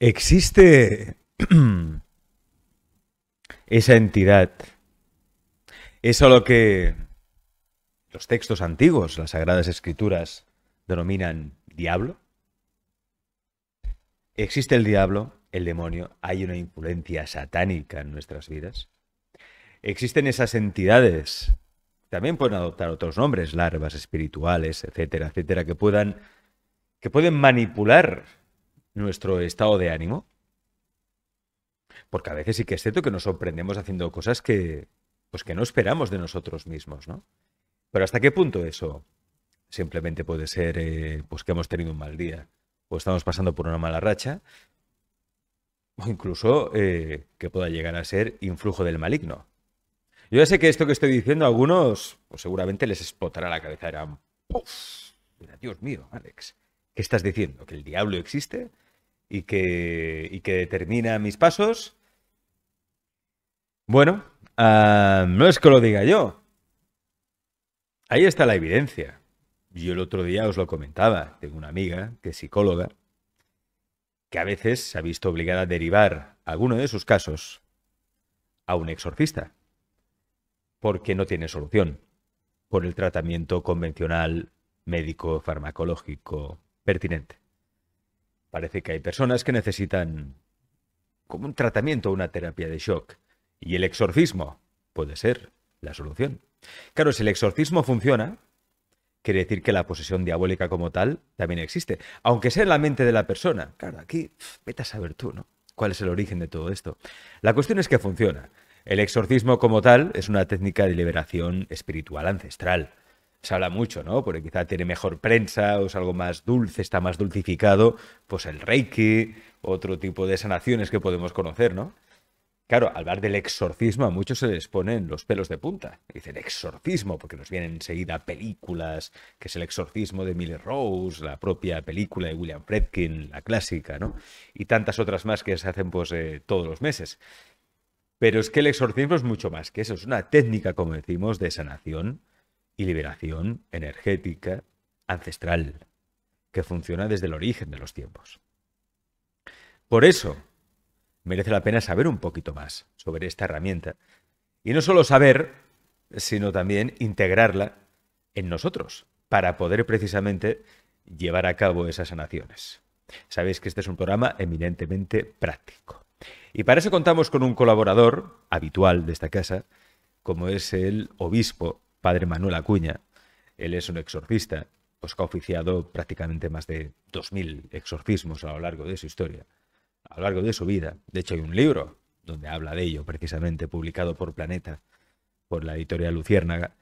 Existe esa entidad. Es lo que los textos antiguos, las Sagradas Escrituras, denominan diablo. Existe el diablo, el demonio, hay una influencia satánica en nuestras vidas. Existen esas entidades, también pueden adoptar otros nombres, larvas espirituales, etcétera, etcétera, que puedan que pueden manipular nuestro estado de ánimo. Porque a veces sí que es cierto que nos sorprendemos haciendo cosas que, pues que no esperamos de nosotros mismos, ¿no? Pero ¿hasta qué punto eso simplemente puede ser eh, pues que hemos tenido un mal día o estamos pasando por una mala racha o incluso eh, que pueda llegar a ser influjo del maligno? Yo ya sé que esto que estoy diciendo a algunos pues seguramente les explotará la cabeza. Era, Dios mío, Alex, ¿qué estás diciendo? ¿Que el diablo existe? y que, que determina mis pasos. Bueno, ah, no es que lo diga yo. Ahí está la evidencia. Yo el otro día os lo comentaba. Tengo una amiga que es psicóloga que a veces se ha visto obligada a derivar alguno de sus casos a un exorcista porque no tiene solución por el tratamiento convencional médico farmacológico pertinente. Parece que hay personas que necesitan como un tratamiento una terapia de shock. Y el exorcismo puede ser la solución. Claro, si el exorcismo funciona, quiere decir que la posesión diabólica como tal también existe, aunque sea en la mente de la persona. Claro, aquí vete a saber tú, ¿no? ¿Cuál es el origen de todo esto? La cuestión es que funciona. El exorcismo como tal es una técnica de liberación espiritual ancestral se habla mucho, ¿no? Porque quizá tiene mejor prensa o es algo más dulce, está más dulcificado, pues el reiki, otro tipo de sanaciones que podemos conocer, ¿no? Claro, al hablar del exorcismo a muchos se les ponen los pelos de punta. Dicen exorcismo, porque nos vienen enseguida películas, que es el exorcismo de Millie Rose, la propia película de William Fredkin, la clásica, ¿no? Y tantas otras más que se hacen pues, eh, todos los meses. Pero es que el exorcismo es mucho más que eso, es una técnica, como decimos, de sanación y liberación energética ancestral, que funciona desde el origen de los tiempos. Por eso, merece la pena saber un poquito más sobre esta herramienta, y no solo saber, sino también integrarla en nosotros, para poder precisamente llevar a cabo esas sanaciones. Sabéis que este es un programa eminentemente práctico. Y para eso contamos con un colaborador habitual de esta casa, como es el obispo Padre Manuel Acuña. Él es un exorcista, pues que ha oficiado prácticamente más de 2.000 exorcismos a lo largo de su historia, a lo largo de su vida. De hecho, hay un libro donde habla de ello, precisamente, publicado por Planeta, por la editorial Luciérnaga.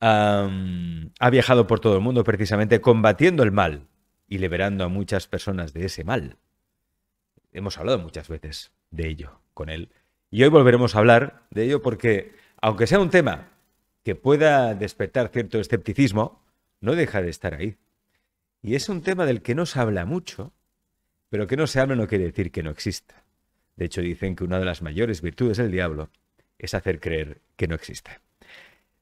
ha viajado por todo el mundo precisamente combatiendo el mal y liberando a muchas personas de ese mal. Hemos hablado muchas veces de ello con él. Y hoy volveremos a hablar de ello porque, aunque sea un tema que pueda despertar cierto escepticismo, no deja de estar ahí. Y es un tema del que no se habla mucho, pero que no se habla no quiere decir que no exista. De hecho, dicen que una de las mayores virtudes del diablo es hacer creer que no existe.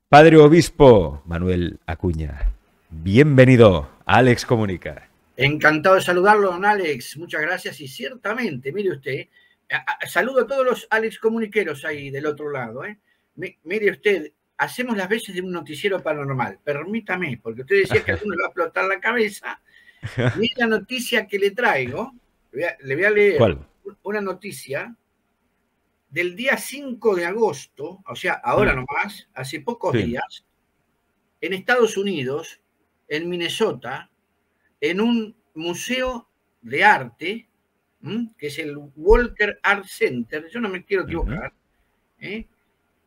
Padre Obispo Manuel Acuña, bienvenido a Alex Comunica. Encantado de saludarlo, don Alex. Muchas gracias. Y ciertamente, mire usted, saludo a todos los Alex Comuniqueros ahí del otro lado. ¿eh? Mire usted, hacemos las veces de un noticiero paranormal. Permítame, porque usted decía que a uno le va a explotar la cabeza. Y la noticia que le traigo, le voy a, leer una noticia del día 5 de agosto, o sea, ahora mm. nomás, hace pocos días, en Estados Unidos, en Minnesota, en un museo de arte, que es el Walker Art Center, yo no me quiero equivocar, ¿eh?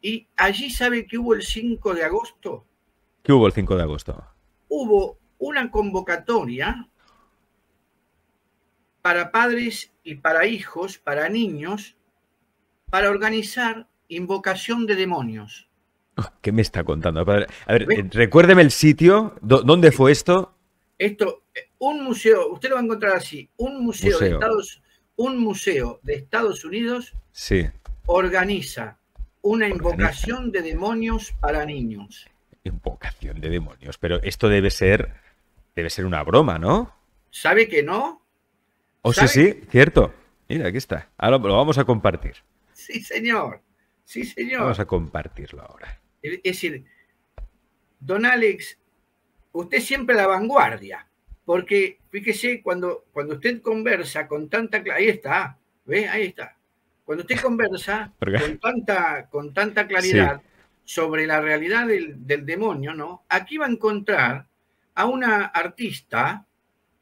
Y allí sabe que hubo el 5 de agosto. ¿Qué hubo el 5 de agosto? Hubo una convocatoria para padres y para hijos, para niños, para organizar invocación de demonios. Oh, ¿Qué me está contando? A ver, recuérdeme el sitio, ¿dónde fue esto? Esto, eh, un museo, usted lo va a encontrar así, un museo, de Estados un museo de Estados Unidos sí. organiza una invocación de demonios para niños. Invocación de demonios, pero esto debe ser, debe ser una broma, ¿no? ¿Sabe que no? O oh, sí, sí, cierto. Mira, aquí está. Ahora lo vamos a compartir. Sí, señor. Sí, señor. Vamos a compartirlo ahora. Es decir, don Alex, usted siempre a la vanguardia, porque fíjese, cuando, cuando usted conversa con tanta claridad, ahí está, ¿ve? Ahí está. Cuando usted conversa con tanta, con tanta claridad sobre la realidad del, demonio, ¿no? Aquí va a encontrar a una artista,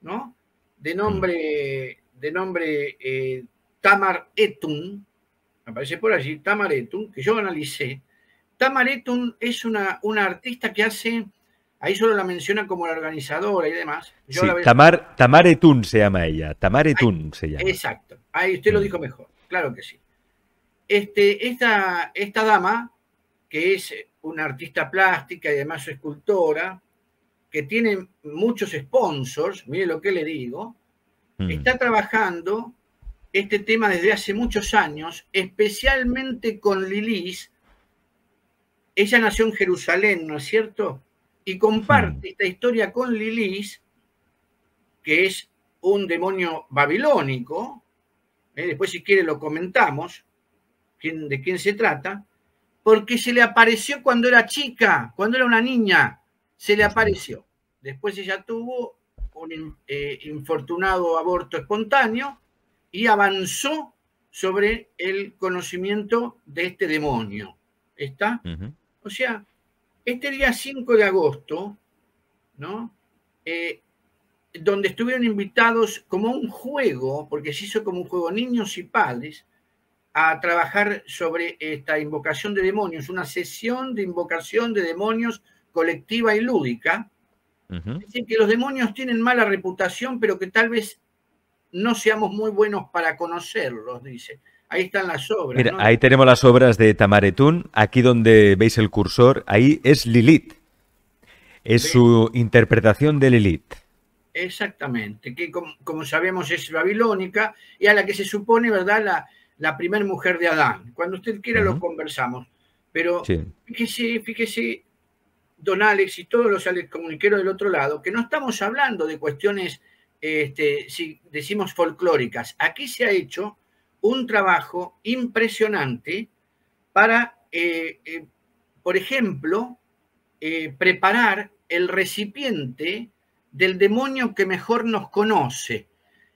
¿no? De nombre, mm. de nombre eh, Tamar Etun, aparece por allí, Tamar Etun, que yo analicé. Tamar Etun es una, una artista que hace, ahí solo la menciona como la organizadora y demás. sí, Tamar, Tamar Etun se llama ella, Tamar Etun se llama. Exacto, ahí usted lo mm. dijo mejor claro que sí. Este, esta, esta dama, que es una artista plástica y además escultora, que tiene muchos sponsors, mire lo que le digo, mm. está trabajando este tema desde hace muchos años, especialmente con Lilith, Ella nació en Jerusalén, ¿no es cierto? Y comparte mm. esta historia con Lilith, que es un demonio babilónico, ¿eh? después si quiere lo comentamos, de quién se trata, porque se le apareció cuando era chica, cuando era una niña, se le apareció. Después ella tuvo un eh, infortunado aborto espontáneo y avanzó sobre el conocimiento de este demonio. ¿Está? O sea, este día 5 de agosto, ¿no? Eh, donde estuvieron invitados como un juego, porque se hizo como un juego, niños y padres, a trabajar sobre esta invocación de demonios, una sesión de invocación de demonios colectiva y lúdica. Dicen que los demonios tienen mala reputación, pero que tal vez no seamos muy buenos para conocerlos, dice. Ahí están las obras. Mira, ahí tenemos las obras de Tamaretún, aquí donde veis el cursor, ahí es Lilith. Es su interpretación de Lilith. Exactamente, que como, sabemos es babilónica y a la que se supone, ¿verdad?, la, la primera mujer de Adán. Cuando usted quiera lo conversamos. Pero sí. fíjese, don Alex y todos los Alex del otro lado, que no estamos hablando de cuestiones, este, si decimos folclóricas. Aquí se ha hecho un trabajo impresionante para, eh, eh, por ejemplo, eh, preparar el recipiente del demonio que mejor nos conoce.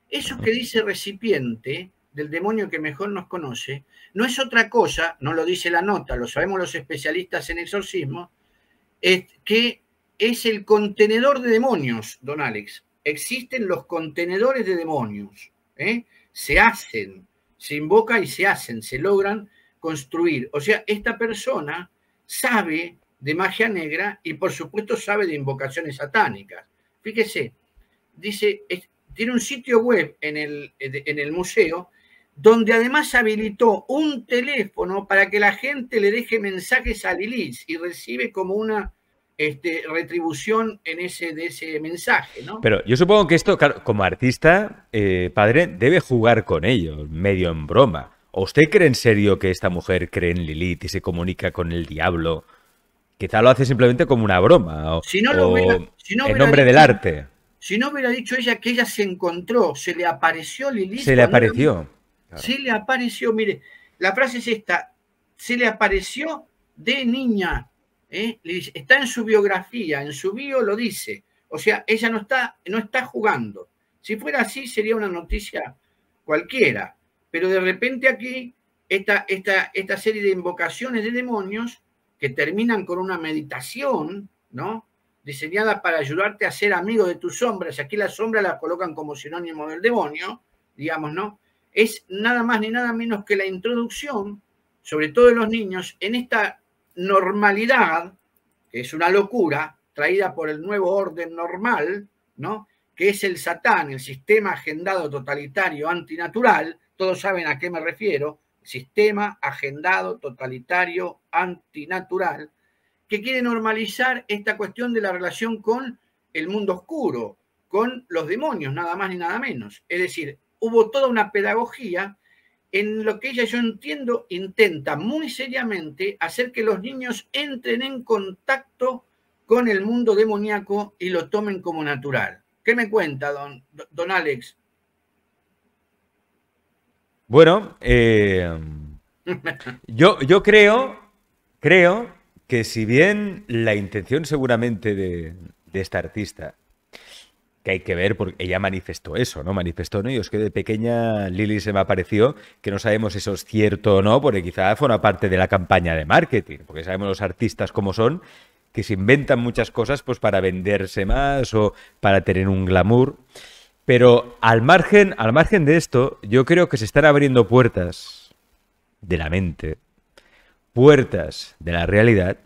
Eso que dice recipiente del demonio que mejor nos conoce, no es otra cosa, no lo dice la nota, lo sabemos los especialistas en exorcismo, es que es el contenedor de demonios, don Alex. Existen los contenedores de demonios, ¿eh? se hacen, se invoca y se hacen, se logran construir. O sea, esta persona sabe de magia negra y por supuesto sabe de invocaciones satánicas fíjese, dice, tiene un sitio web en el, en el museo donde además habilitó un teléfono para que la gente le deje mensajes a Lilith y recibe como una este, retribución en ese, de ese mensaje, Pero yo supongo que esto, como artista, eh, padre, debe jugar con ello, medio en broma. usted cree en serio que esta mujer cree en Lilith y se comunica con el diablo Quizá lo hace simplemente como una broma o, si no en nombre del arte. Si no hubiera dicho ella que ella se encontró, se le apareció Lilith. Se le apareció. Se le apareció, mire, la frase es esta, se le apareció de niña. ¿eh? Está en su biografía, en su bio lo dice. O sea, ella no está, no está jugando. Si fuera así, sería una noticia cualquiera. Pero de repente aquí, esta, esta, esta serie de invocaciones de demonios que terminan con una meditación, ¿no? Diseñada para ayudarte a ser amigo de tus sombras. Aquí las sombras las colocan como sinónimo del demonio, digamos, ¿no? Es nada más ni nada menos que la introducción, sobre todo de los niños, en esta normalidad, que es una locura, traída por el nuevo orden normal, ¿no? Que es el satán, el sistema agendado totalitario antinatural, todos saben a qué me refiero, sistema agendado, totalitario, antinatural, que quiere normalizar esta cuestión de la relación con el mundo oscuro, con los demonios, nada más ni nada menos. Es decir, hubo toda una pedagogía en lo que ella, yo entiendo, intenta muy seriamente hacer que los niños entren en contacto con el mundo demoníaco y lo tomen como natural. ¿Qué me cuenta, don, don Alex, bueno, eh, yo, yo creo, creo que si bien la intención seguramente de, esta artista, que hay que ver, porque ella manifestó eso, ¿no? Manifestó, ¿no? Y es que de pequeña Lili se me apareció, que no sabemos si eso es cierto o no, porque quizá fue una parte de la campaña de marketing, porque sabemos los artistas como son, que se inventan muchas cosas pues para venderse más o para tener un glamour. Pero al margen, al margen de esto, yo creo que se están abriendo puertas de la mente, puertas de la realidad,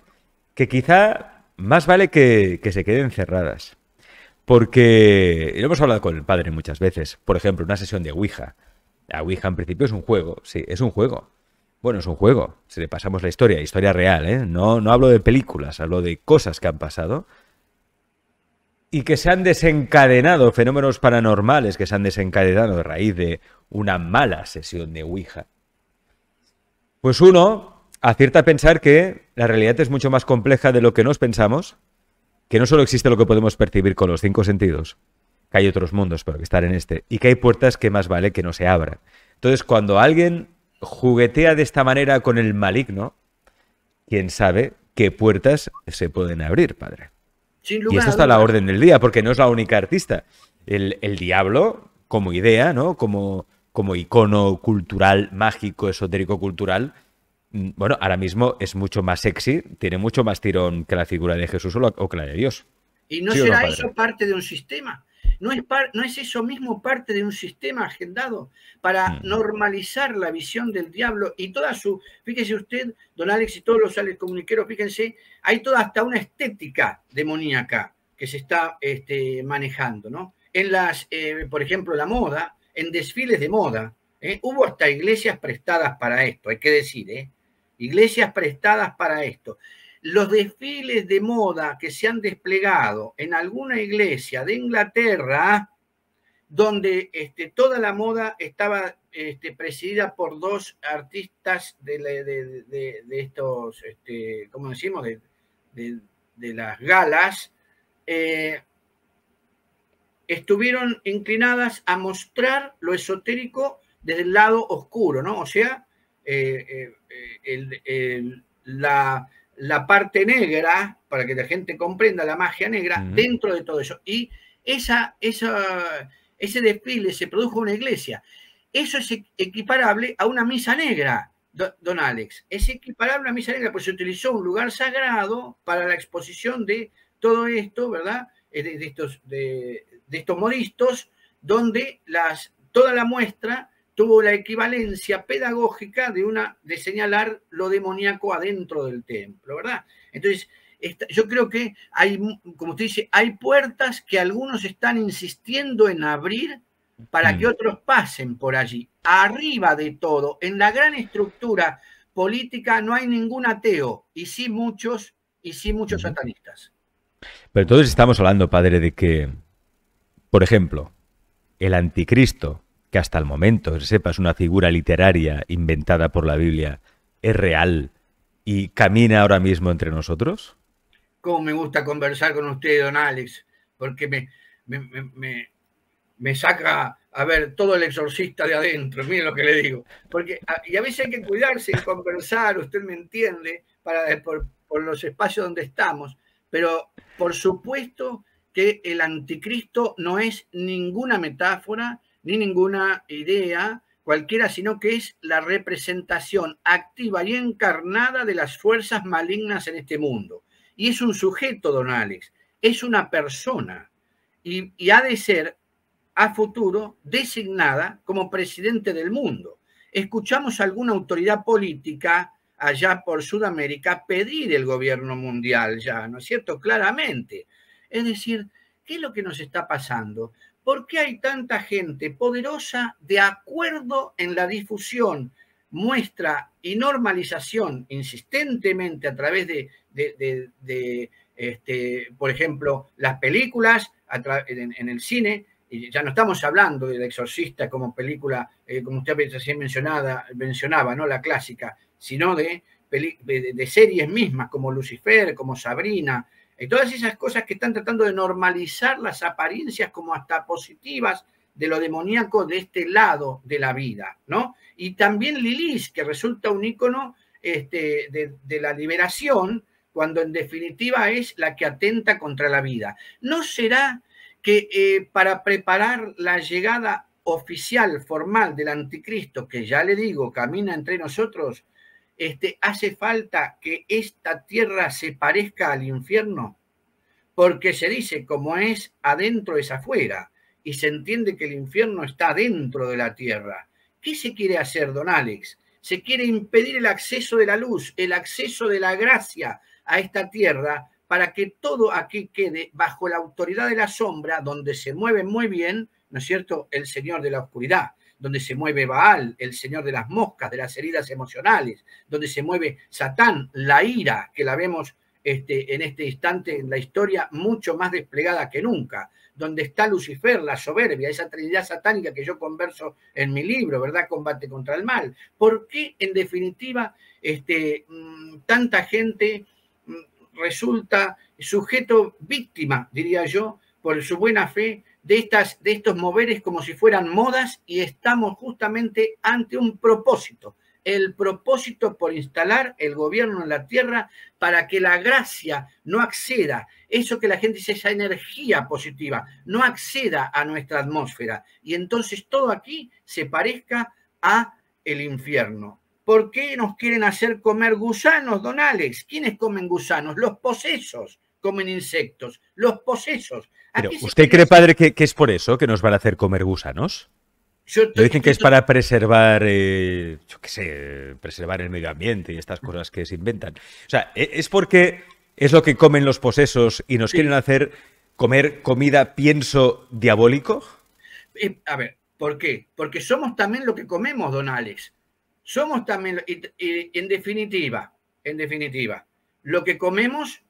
que quizá más vale que, se queden cerradas. Porque, lo hemos hablado con el padre muchas veces, por ejemplo, una sesión de Ouija. La Ouija en principio es un juego, sí, es un juego. Bueno, es un juego, si le pasamos la historia, historia real, ¿eh? No, no hablo de películas, hablo de cosas que han pasado y que se han desencadenado, fenómenos paranormales que se han desencadenado a raíz de una mala sesión de Ouija. Pues uno acierta a pensar que la realidad es mucho más compleja de lo que nos pensamos, que no solo existe lo que podemos percibir con los cinco sentidos, que hay otros mundos, para que estar en este, y que hay puertas que más vale que no se abran. Entonces, cuando alguien juguetea de esta manera con el maligno, quién sabe qué puertas se pueden abrir, padre y esto está a la orden del día, porque no es la única artista. El, diablo, como idea, Como, icono cultural, mágico, esotérico cultural, mm, bueno, ahora mismo es mucho más sexy, tiene mucho más tirón que la figura de Jesús o, que la de Dios. ¿Y no será eso parte de un sistema? ¿No es, ¿No es eso mismo parte de un sistema agendado para mm. normalizar la visión del diablo y toda su, fíjese usted, don Alex y todos los Alex comuniqueros, fíjense, hay toda hasta una estética demoníaca que se está este, manejando, ¿no? En las, eh, por ejemplo, la moda, en desfiles de moda, ¿eh? hubo hasta iglesias prestadas para esto, hay que decir, ¿eh? Iglesias prestadas para esto. Los desfiles de moda que se han desplegado en alguna iglesia de Inglaterra, donde este, toda la moda estaba este, presidida por dos artistas de, estos, este, ¿cómo decimos?, de, las galas, eh, estuvieron inclinadas a mostrar lo esotérico desde el lado oscuro, ¿no? O sea, eh, eh, la, la parte negra, para que la gente comprenda la magia negra, dentro de todo eso. Y esa, ese desfile se produjo en una iglesia. Eso es equiparable a una misa negra, don Alex. Es equiparable a una misa negra, pues se utilizó un lugar sagrado para la exposición de todo esto, ¿verdad? Eh, de, estos, de, estos moristos, donde las, toda la muestra tuvo la equivalencia pedagógica de, una, de señalar lo demoníaco adentro del templo, ¿verdad? Entonces, yo creo que hay, como usted dice, hay puertas que algunos están insistiendo en abrir para mm. que otros pasen por allí. Arriba de todo, en la gran estructura política no hay ningún ateo, y sí muchos, y sí muchos satanistas. Pero entonces estamos hablando, padre, de que, por ejemplo, el anticristo que hasta el momento, sepas, una figura literaria inventada por la Biblia, es real y camina ahora mismo entre nosotros? Cómo me gusta conversar con usted, don Alex, porque me, me, me, saca a ver todo el exorcista de adentro, mire lo que le digo. Porque, ah, y a veces hay que cuidarse y conversar, usted me entiende, para, por los espacios donde estamos, pero por supuesto que el anticristo no es ninguna metáfora, ni ninguna idea cualquiera, sino que es la representación activa y encarnada de las fuerzas malignas en este mundo. Y es un sujeto, don Alex, es una persona y, ha de ser a futuro designada como presidente del mundo. Escuchamos a alguna autoridad política allá por Sudamérica pedir el gobierno mundial ya, ¿no es cierto? Claramente. Es decir, ¿qué es lo que nos está pasando? ¿por qué hay tanta gente poderosa de acuerdo en la difusión, muestra y normalización insistentemente a través de, este, por ejemplo, las películas en, el cine? Y ya no estamos hablando del exorcista como película, eh, como usted recién mencionada, mencionaba, ¿no? la clásica, sino de series mismas como Lucifer, como Sabrina, y eh, todas esas cosas que están tratando de normalizar las apariencias como hasta positivas de lo demoníaco de este lado de la vida, ¿no? Y también Lilith, que resulta un ícono este, de, la liberación, cuando en definitiva es la que atenta contra la vida. ¿No será que eh, para preparar la llegada oficial, formal del anticristo, que ya le digo, camina entre nosotros, este, hace falta que esta tierra se parezca al infierno, porque se dice como es adentro es afuera, y se entiende que el infierno está dentro de la tierra. ¿Qué se quiere hacer, don Alex? Se quiere impedir el acceso de la luz, el acceso de la gracia a esta tierra para que todo aquí quede bajo la autoridad de la sombra, donde se mueve muy bien, ¿no es cierto?, el Señor de la Oscuridad donde se mueve Baal, el señor de las moscas, de las heridas emocionales, donde se mueve Satán, la ira, que la vemos este, en este instante en la historia mucho más desplegada que nunca, donde está Lucifer, la soberbia, esa trinidad satánica que yo converso en mi libro, ¿verdad? Combate contra el mal. ¿Por qué, en definitiva, este, mm, tanta gente mm, resulta sujeto, víctima, diría yo, por su buena fe de, estas, de estos moveres como si fueran modas y estamos justamente ante un propósito, el propósito por instalar el gobierno en la tierra para que la gracia no acceda, eso que la gente dice, esa energía positiva, no acceda a nuestra atmósfera y entonces todo aquí se parezca a el infierno. ¿Por qué nos quieren hacer comer gusanos, don Alex? ¿Quiénes comen gusanos? Los posesos comen insectos. Los posesos. ¿Usted cree, padre, que, es por eso que nos van a hacer comer gusanos? dicen que es para preservar, eh, yo qué sé, preservar el medio ambiente y estas cosas que se inventan. O sea, ¿e-, es porque es lo que comen los posesos y nos quieren hacer comer comida, pienso, diabólico. Eh, a ver, ¿por qué? Porque somos también lo que comemos, don Alex. Somos también, en definitiva, en definitiva, lo que comemos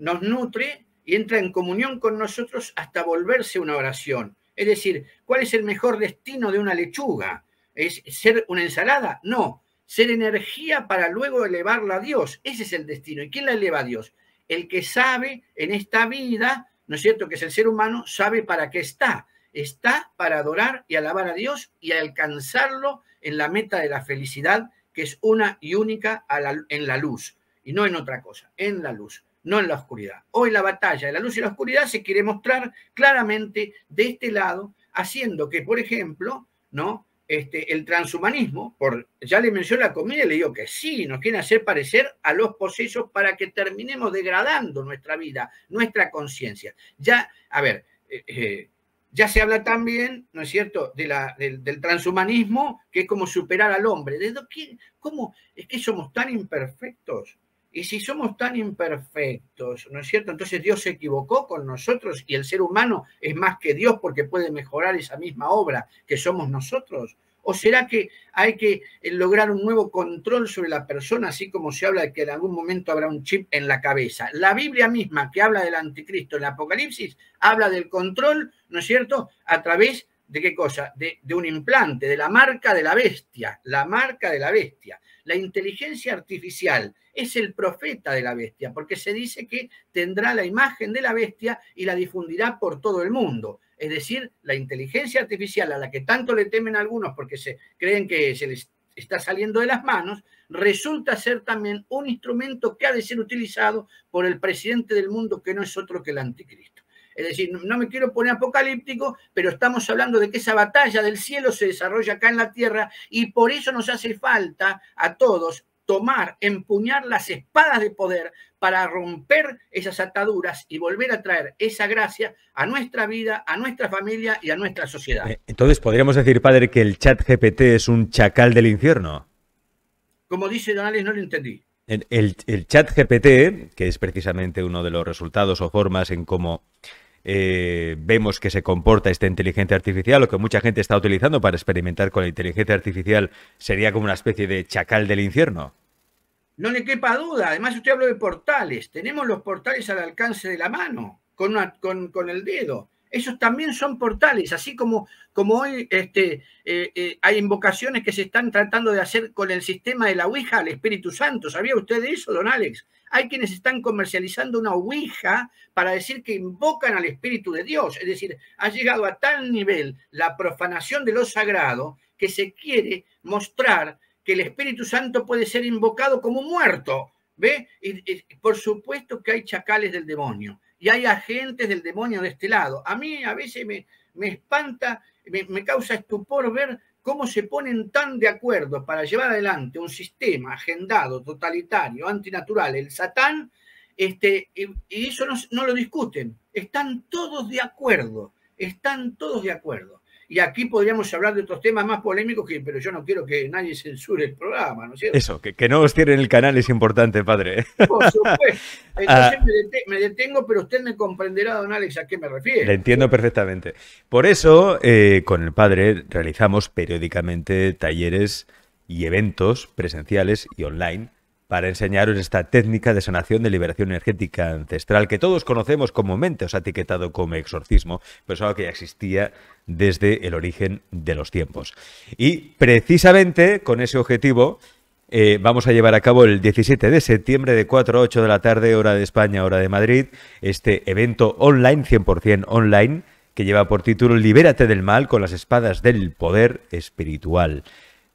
nos nutre y entra en comunión con nosotros hasta volverse una oración. Es decir, ¿cuál es el mejor destino de una lechuga? ¿Es ser una ensalada? No, ser energía para luego elevarla a Dios. Ese es el destino. ¿Y quién la eleva a Dios? El que sabe en esta vida, ¿no es cierto? Que es el ser humano, sabe para qué está. Está para adorar y alabar a Dios y alcanzarlo en la meta de la felicidad, que es una y única en la luz, y no en otra cosa, en la luz no en la oscuridad. Hoy la batalla de la luz y la oscuridad se quiere mostrar claramente de este lado, haciendo que, por ejemplo, ¿no? Este, el transhumanismo, por, ya le mencioné la comida y le digo que sí, nos quieren hacer parecer a los posesos para que terminemos degradando nuestra vida, nuestra conciencia. Ya, a ver, eh, eh, ya se habla también, ¿no es cierto?, de la, del, transhumanismo, que es como superar al hombre. ¿De qué, ¿Cómo es que somos tan imperfectos? Y si somos tan imperfectos, ¿no es cierto? Entonces Dios se equivocó con nosotros y el ser humano es más que Dios porque puede mejorar esa misma obra que somos nosotros. ¿O será que hay que eh, lograr un nuevo control sobre la persona, así como se habla de que en algún momento habrá un chip en la cabeza? La Biblia misma que habla del anticristo en el Apocalipsis habla del control, ¿no es cierto?, a través de qué cosa? De, de un implante, de la marca de la bestia, la marca de la bestia la inteligencia artificial es el profeta de la bestia, porque se dice que tendrá la imagen de la bestia y la difundirá por todo el mundo. Es decir, la inteligencia artificial a la que tanto le temen algunos porque se creen que se les está saliendo de las manos, resulta ser también un instrumento que ha de ser utilizado por el presidente del mundo, que no es otro que el anticristo. Es decir, no me quiero poner apocalíptico, pero estamos hablando de que esa batalla del cielo se desarrolla acá en la tierra y por eso nos hace falta a todos tomar, empuñar las espadas de poder para romper esas ataduras y volver a traer esa gracia a nuestra vida, a nuestra familia y a nuestra sociedad. Eh, entonces, ¿podríamos decir, padre, que el chat GPT es un chacal del infierno? Como dice Donales, no lo entendí. El, chat GPT, que es precisamente uno de los resultados o formas en cómo eh, vemos que se comporta esta inteligencia artificial, lo que mucha gente está utilizando para experimentar con la inteligencia artificial, sería como una especie de chacal del infierno. No le quepa duda, además usted habló de portales, tenemos los portales al alcance de la mano, con, con, con el dedo. Esos también son portales, así como, como hoy este, eh, eh, hay invocaciones que se están tratando de hacer con el sistema de la Ouija al Espíritu Santo. ¿Sabía usted de eso, don Alex? Hay quienes están comercializando una Ouija para decir que invocan al Espíritu de Dios. Es decir, ha llegado a tal nivel la profanación de lo sagrado que se quiere mostrar que el Espíritu Santo puede ser invocado como muerto. ¿Ve? por supuesto que hay chacales del demonio y hay agentes del demonio de este lado. A mí a veces me, espanta, me, causa estupor ver cómo se ponen tan de acuerdo para llevar adelante un sistema agendado, totalitario, antinatural, el satán, este, y, eso no lo discuten. Están todos de acuerdo, están todos de acuerdo. Y aquí podríamos hablar de otros temas más polémicos, que, pero yo no quiero que nadie censure el programa, ¿no es cierto? Eso, que, no os cierren el canal es importante, padre. ¿eh? Por supuesto. Ah. me, detengo, pero usted me comprenderá, don Alex, a qué me refiero. Le entiendo perfectamente. Por eso, eh, con el padre realizamos periódicamente talleres y eventos presenciales y online para enseñaros esta técnica de sanación de liberación energética ancestral que todos conocemos comúnmente, os ha etiquetado como exorcismo, pero es algo que ya existía desde el origen de los tiempos. Y precisamente con ese objetivo eh, vamos a llevar a cabo el 17 de septiembre de 4 a 8 de la tarde, hora de España, hora de Madrid, este evento online, 100% online, que lleva por título Libérate del mal con las espadas del poder espiritual.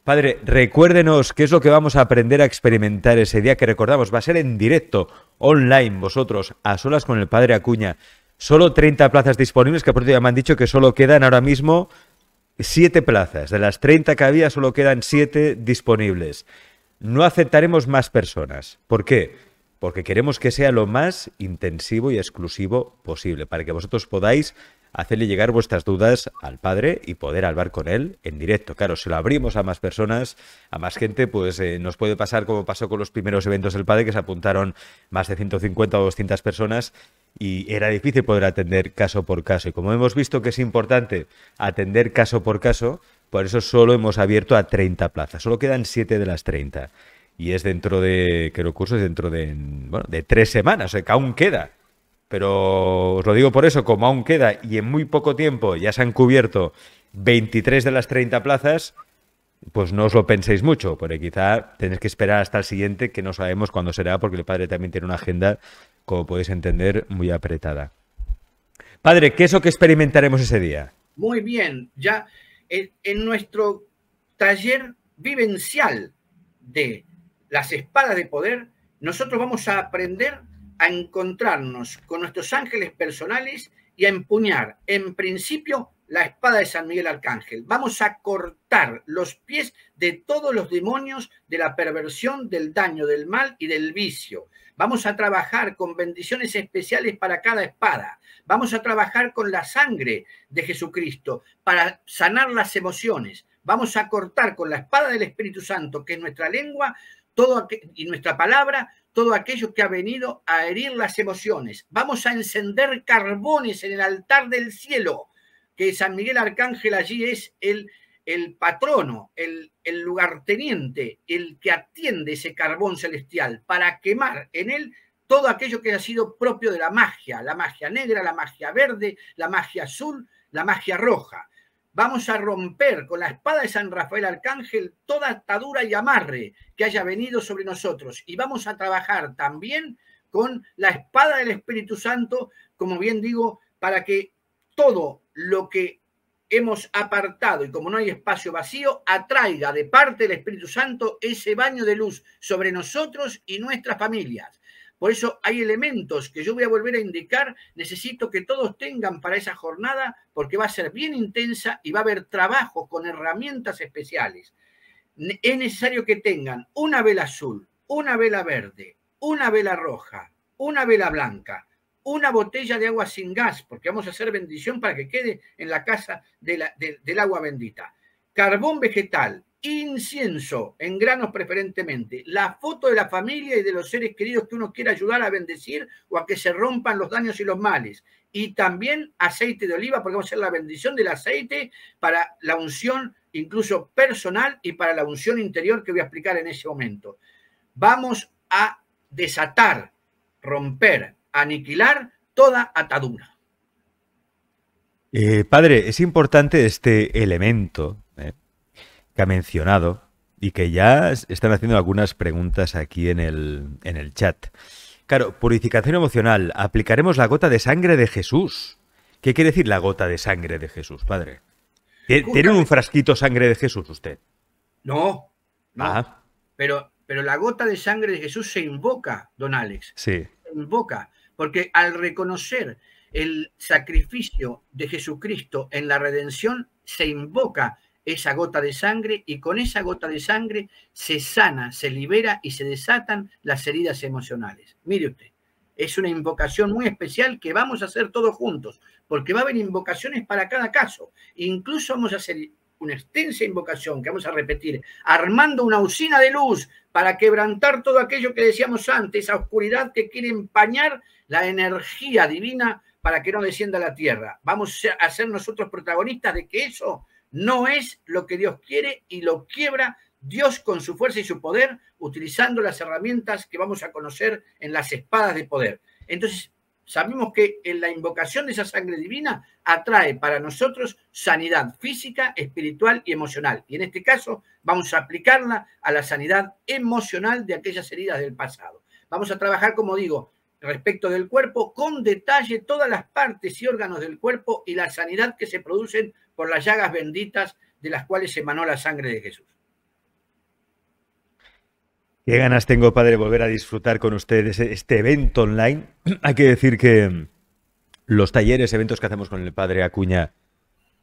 Padre, recuérdenos qué es lo que vamos a aprender a experimentar ese día que recordamos. Va a ser en directo, online, vosotros, a solas con el Padre Acuña. Solo 30 plazas disponibles, que por cierto ya me han dicho que solo quedan ahora mismo 7 plazas. De las 30 que había, solo quedan 7 disponibles. No aceptaremos más personas. ¿Por qué? Porque queremos que sea lo más intensivo y exclusivo posible, para que vosotros podáis hacerle llegar vuestras dudas al padre y poder hablar con él en directo. Claro, si lo abrimos a más personas, a más gente, pues eh, nos puede pasar como pasó con los primeros eventos del padre, que se apuntaron más de 150 o 200 personas y era difícil poder atender caso por caso. Y como hemos visto que es importante atender caso por caso, por eso solo hemos abierto a 30 plazas, solo quedan 7 de las 30. Y es dentro de, creo, cursos dentro de, de tres semanas, o sea, que aún queda pero os lo digo por eso, como aún queda y en muy poco tiempo ya se han cubierto 23 de las 30 plazas, pues no os lo penséis mucho, porque quizá tenéis que esperar hasta el siguiente, que no sabemos cuándo será, porque el padre también tiene una agenda, como podéis entender, muy apretada. Padre, ¿qué es lo que experimentaremos ese día? Muy bien, ya en nuestro taller vivencial de las espadas de poder, nosotros vamos a aprender a encontrarnos con nuestros ángeles personales y a empuñar, en principio, la espada de San Miguel Arcángel. Vamos a cortar los pies de todos los demonios de la perversión, del daño, del mal y del vicio. Vamos a trabajar con bendiciones especiales para cada espada. Vamos a trabajar con la sangre de Jesucristo para sanar las emociones. Vamos a cortar con la espada del Espíritu Santo, que es nuestra lengua todo y nuestra palabra, todo aquello que ha venido a herir las emociones. Vamos a encender carbones en el altar del cielo, que San Miguel Arcángel allí es el, el patrono, el, el lugarteniente, el que atiende ese carbón celestial para quemar en él todo aquello que ha sido propio de la magia, la magia negra, la magia verde, la magia azul, la magia roja. Vamos a romper con la espada de San Rafael Arcángel toda atadura y amarre que haya venido sobre nosotros. Y vamos a trabajar también con la espada del Espíritu Santo, como bien digo, para que todo lo que hemos apartado y como no hay espacio vacío, atraiga de parte del Espíritu Santo ese baño de luz sobre nosotros y nuestras familias. Por eso hay elementos que yo voy a volver a indicar, necesito que todos tengan para esa jornada porque va a ser bien intensa y va a haber trabajo con herramientas especiales. Es necesario que tengan una vela azul, una vela verde, una vela roja, una vela blanca, una botella de agua sin gas, porque vamos a hacer bendición para que quede en la casa del agua bendita, carbón vegetal, incienso en granos preferentemente, la foto de la familia y de los seres queridos que uno quiera ayudar a bendecir o a que se rompan los daños y los males. Y también aceite de oliva, porque vamos a hacer la bendición del aceite para la unción incluso personal y para la unción interior que voy a explicar en ese momento. Vamos a desatar, romper, aniquilar toda atadura. Eh, padre, es importante este elemento que ha mencionado y que ya están haciendo algunas preguntas aquí en el, en el chat. Claro, purificación emocional. Aplicaremos la gota de sangre de Jesús. ¿Qué quiere decir la gota de sangre de Jesús, padre? ¿Tiene un frasquito sangre de Jesús usted? No, no. Ah. Pero, pero la gota de sangre de Jesús se invoca, don Alex. Se invoca. Porque al reconocer el sacrificio de Jesucristo en la redención, se invoca esa gota de sangre y con esa gota de sangre se sana, se libera y se desatan las heridas emocionales. Mire usted, es una invocación muy especial que vamos a hacer todos juntos, porque va a haber invocaciones para cada caso. Incluso vamos a hacer una extensa invocación que vamos a repetir, armando una usina de luz para quebrantar todo aquello que decíamos antes, esa oscuridad que quiere empañar la energía divina para que no descienda a la tierra. Vamos a ser nosotros protagonistas de que eso no es lo que Dios quiere y lo quiebra Dios con su fuerza y su poder, utilizando las herramientas que vamos a conocer en las espadas de poder. Entonces, sabemos que en la invocación de esa sangre divina atrae para nosotros sanidad física, espiritual y emocional. Y en este caso vamos a aplicarla a la sanidad emocional de aquellas heridas del pasado. Vamos a trabajar, como digo, respecto del cuerpo, con detalle todas las partes y órganos del cuerpo y la sanidad que se producen por las llagas benditas de las cuales se emanó la sangre de Jesús. Qué ganas tengo, padre, volver a disfrutar con ustedes este evento online. Hay que decir que mm, los talleres, eventos que hacemos con el padre Acuña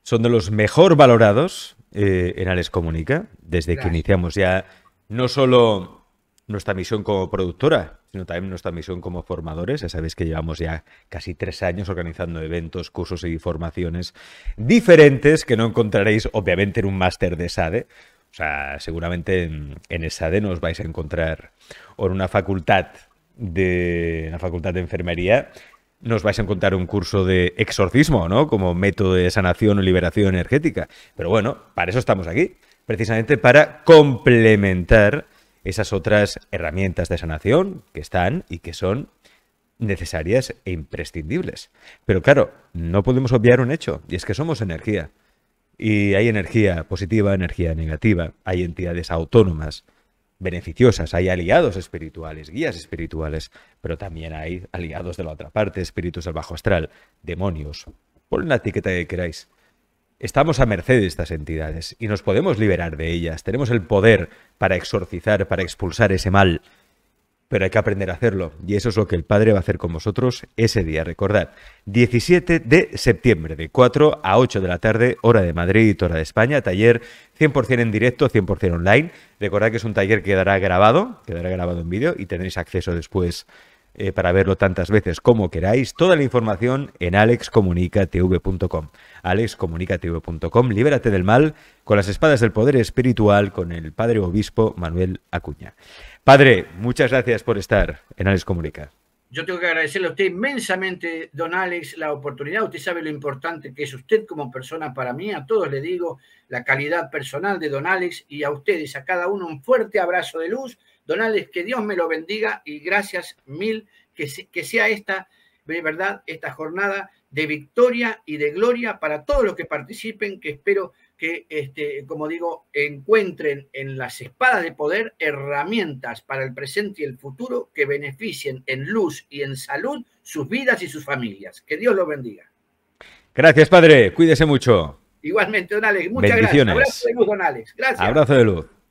son de los mejor valorados eh, en Ales Comunica, desde que iniciamos ya no solo nuestra misión como productora, sino también nuestra misión como formadores. Ya sabéis que llevamos ya casi tres años organizando eventos, cursos y formaciones diferentes que no encontraréis obviamente en un máster de SADE. O sea, seguramente en, SADE nos vais a encontrar, o en una facultad de, facultad de enfermería, nos vais a encontrar un curso de exorcismo, ¿no? Como método de sanación o liberación energética. Pero bueno, para eso estamos aquí, precisamente para complementar esas otras herramientas de sanación que están y que son necesarias e imprescindibles. Pero claro, no podemos obviar un hecho, y es que somos energía. Y hay energía positiva, energía negativa, hay entidades autónomas beneficiosas, hay aliados espirituales, guías espirituales, pero también hay aliados de la otra parte, espíritus del bajo astral, demonios, pon la etiqueta que queráis estamos a merced de estas entidades y nos podemos liberar de ellas. Tenemos el poder para exorcizar, para expulsar ese mal, pero hay que aprender a hacerlo. Y eso es lo que el Padre va a hacer con vosotros ese día. Recordad, 17 de septiembre, de 4 a 8 de la tarde, hora de Madrid, hora de España, taller 100% en directo, 100% online. Recordad que es un taller que quedará grabado, quedará grabado en vídeo y tendréis acceso después eh, para verlo tantas veces como queráis. Toda la información en alexcomunicatv.com. alexcomunicatv.com. Libérate del mal con las espadas del poder espiritual con el Padre Obispo Manuel Acuña. Padre, muchas gracias por estar en Alex Comunica. Yo tengo que agradecerle a usted inmensamente, don Alex, la oportunidad. Usted sabe lo importante que es usted como persona para mí. A todos le digo la calidad personal de don Alex y a ustedes, a cada uno un fuerte abrazo de luz Donales, que Dios me lo bendiga y gracias mil, que, que sea esta, de verdad, esta jornada de victoria y de gloria para todos los que participen, que espero que, este, como digo, encuentren en las espadas de poder herramientas para el presente y el futuro que beneficien en luz y en salud sus vidas y sus familias. Que Dios los bendiga. Gracias, Padre. Cuídese mucho. Igualmente, Donales. Muchas gracias. Abrazo de luz, Donales. Gracias. Abrazo de luz.